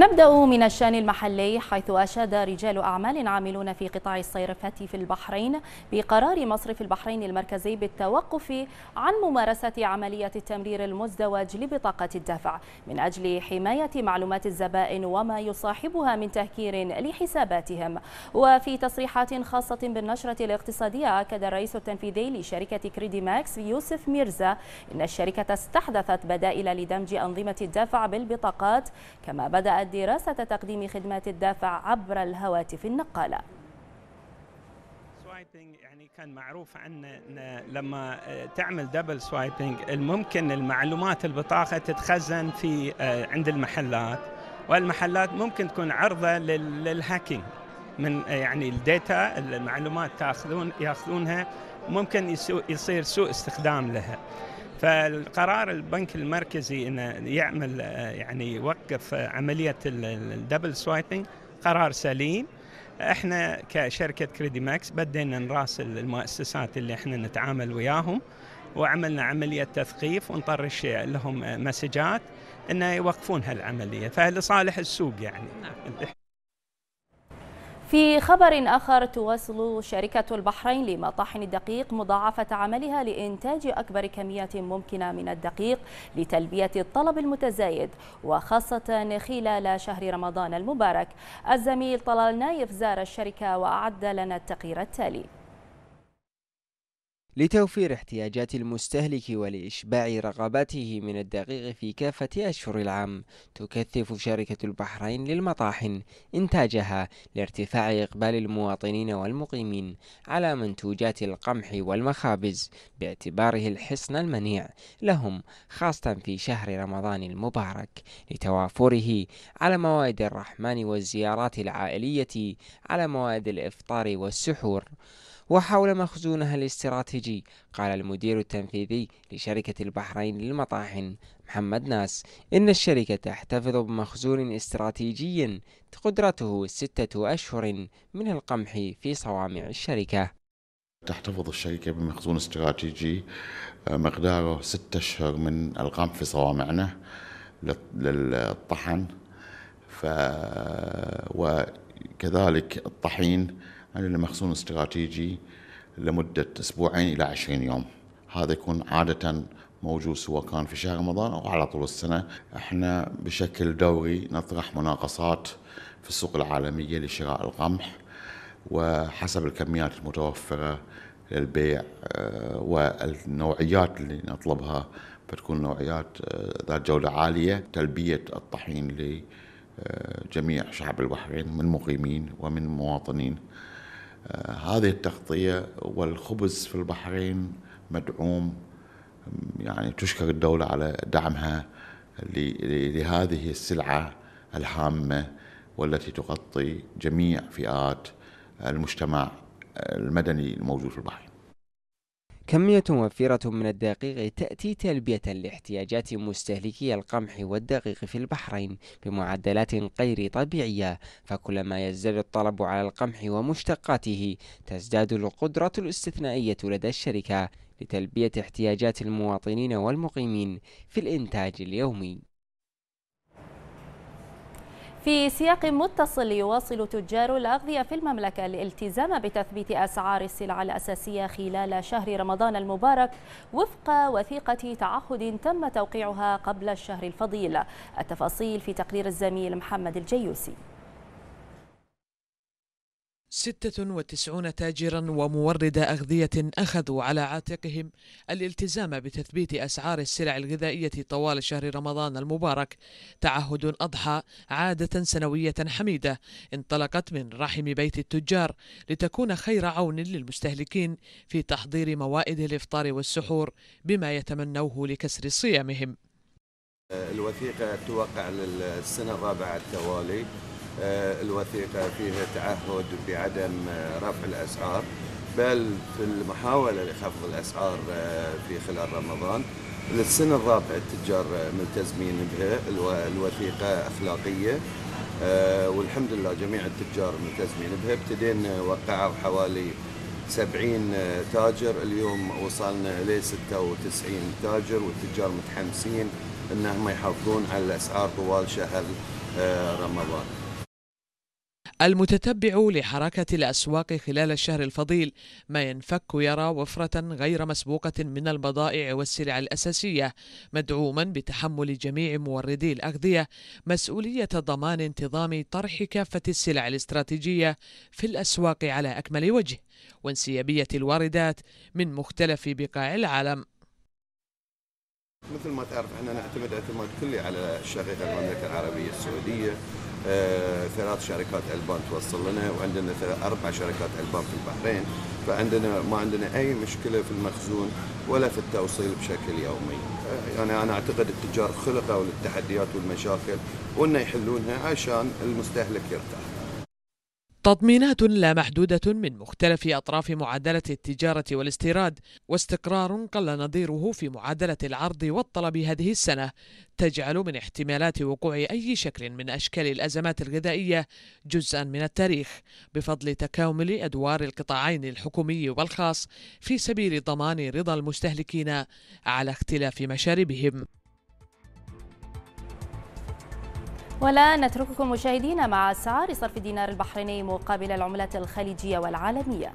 نبدأ من الشان المحلي حيث أشاد رجال أعمال عاملون في قطاع الصيرفة في البحرين بقرار مصرف البحرين المركزي بالتوقف عن ممارسة عملية التمرير المزدوج لبطاقة الدفع من أجل حماية معلومات الزبائن وما يصاحبها من تهكير لحساباتهم وفي تصريحات خاصة بالنشرة الاقتصادية أكد الرئيس التنفيذي لشركة كريدي ماكس يوسف ميرزا إن الشركة استحدثت بدائل لدمج أنظمة الدفع بالبطاقات كما بدأت دراسة تقديم خدمات الدافع عبر الهواتف النقالة يعني كان معروف ان لما تعمل دبل سوايبنج الممكن المعلومات البطاقه تتخزن في آه، عند المحلات والمحلات ممكن تكون عرضه للهاكينج من آه، يعني الداتا المعلومات تاخذون ياخذونها ممكن يصير سوء استخدام لها فالقرار البنك المركزي انه يعمل آه، يعني يوقف آه، عمليه الدبل سوايبنج قرار سليم احنا كشركه كريدي ماكس بدينا نراسل المؤسسات اللي احنا نتعامل وياهم وعملنا عمليه تثقيف ونطرش آه، لهم مسجات انه يوقفون هالعمليه فلصالح السوق يعني نعم. في خبر آخر تواصل شركة البحرين لمطاحن الدقيق مضاعفة عملها لإنتاج أكبر كمية ممكنة من الدقيق لتلبية الطلب المتزايد وخاصة خلال شهر رمضان المبارك الزميل طلال نايف زار الشركة وأعد لنا التقرير التالي لتوفير احتياجات المستهلك ولإشباع رغباته من الدقيق في كافة أشهر العام تكثف شركة البحرين للمطاحن إنتاجها لارتفاع إقبال المواطنين والمقيمين على منتوجات القمح والمخابز باعتباره الحصن المنيع لهم خاصة في شهر رمضان المبارك لتوافره على موائد الرحمن والزيارات العائلية على موائد الإفطار والسحور وحول مخزونها الاستراتيجي قال المدير التنفيذي لشركة البحرين للمطاحن محمد ناس إن الشركة تحتفظ بمخزون استراتيجي قدرته ستة أشهر من القمح في صوامع الشركة تحتفظ الشركة بمخزون استراتيجي آه، مقداره ستة أشهر من القمح في صوامعنا للطحن ف... وكذلك الطحين لنا مخزون استراتيجي لمدة أسبوعين إلى 20 يوم هذا يكون عادة موجود سواء كان في شهر رمضان أو على طول السنة احنا بشكل دوري نطرح مناقصات في السوق العالمية لشراء القمح وحسب الكميات المتوفرة للبيع آه، والنوعيات اللي نطلبها بتكون نوعيات آه، ذات جودة عالية تلبية الطحين لجميع شعب البحرين من مقيمين ومن مواطنين آه، هذه التغطية والخبز في البحرين مدعوم يعني تشكر الدولة على دعمها لهذه السلعة الهامة والتي تغطي جميع فئات المجتمع المدني الموجود في البحرين كمية وفيرة من الدقيق تأتي تلبية لاحتياجات مستهلكي القمح والدقيق في البحرين بمعدلات غير طبيعية فكلما يزداد الطلب على القمح ومشتقاته تزداد القدرة الاستثنائية لدى الشركة لتلبية احتياجات المواطنين والمقيمين في الإنتاج اليومي في سياق متصل يواصل تجار الأغذية في المملكة الالتزام بتثبيت أسعار السلع الأساسية خلال شهر رمضان المبارك وفق وثيقة تعهد تم توقيعها قبل الشهر الفضيل التفاصيل في تقرير الزميل محمد الجيوسي 96 تاجرا ومورد أغذية أخذوا على عاتقهم الالتزام بتثبيت أسعار السلع الغذائية طوال شهر رمضان المبارك تعهد أضحى عادة سنوية حميدة انطلقت من رحم بيت التجار لتكون خير عون للمستهلكين في تحضير موائد الإفطار والسحور بما يتمنوه لكسر صيامهم الوثيقة توقع للسنة الرابعة التوالي آه، الوثيقة فيها تعهد بعدم آه، رفع الأسعار بل في المحاولة لخفض الأسعار آه، في خلال رمضان للسنة الرابعة التجار ملتزمين بها الوثيقة أخلاقية والحمد لله جميع التجار ملتزمين بها ابتدينا وقعوا حوالي 70 تاجر اليوم وصلنا ل 96 تاجر والتجار متحمسين انهم يحافظون على الاسعار طوال شهر رمضان المتتبع لحركة الأسواق خلال الشهر الفضيل ما ينفك يرى وفرة غير مسبوقة من البضائع والسلع الأساسية مدعوما بتحمل جميع موردي الأغذية مسؤولية ضمان انتظام طرح كافة السلع الاستراتيجية في الأسواق على أكمل وجه وانسيابية الواردات من مختلف بقاع العالم مثل ما تعرف احنا نعتمد اعتماد كلي على الشقيقه المملكه العربيه السعوديه آه، ثلاث شركات البان توصل لنا وعندنا اربع شركات البان في البحرين فعندنا ما عندنا اي مشكله في المخزون ولا في التوصيل بشكل يومي آه، يعني انا اعتقد التجار خلقوا للتحديات والمشاكل وانه يحلونها عشان المستهلك يرتاح تضمينات لا محدودة من مختلف أطراف معادلة التجارة والاستيراد واستقرار قل نظيره في معادلة العرض والطلب هذه السنة تجعل من احتمالات وقوع أي شكل من أشكال الأزمات الغذائية جزءا من التاريخ بفضل تكامل أدوار القطاعين الحكومي والخاص في سبيل ضمان رضا المستهلكين على اختلاف مشاربهم ولا نترككم مشاهدينا مع سعر صرف الدينار البحريني مقابل العملات الخليجية والعالمية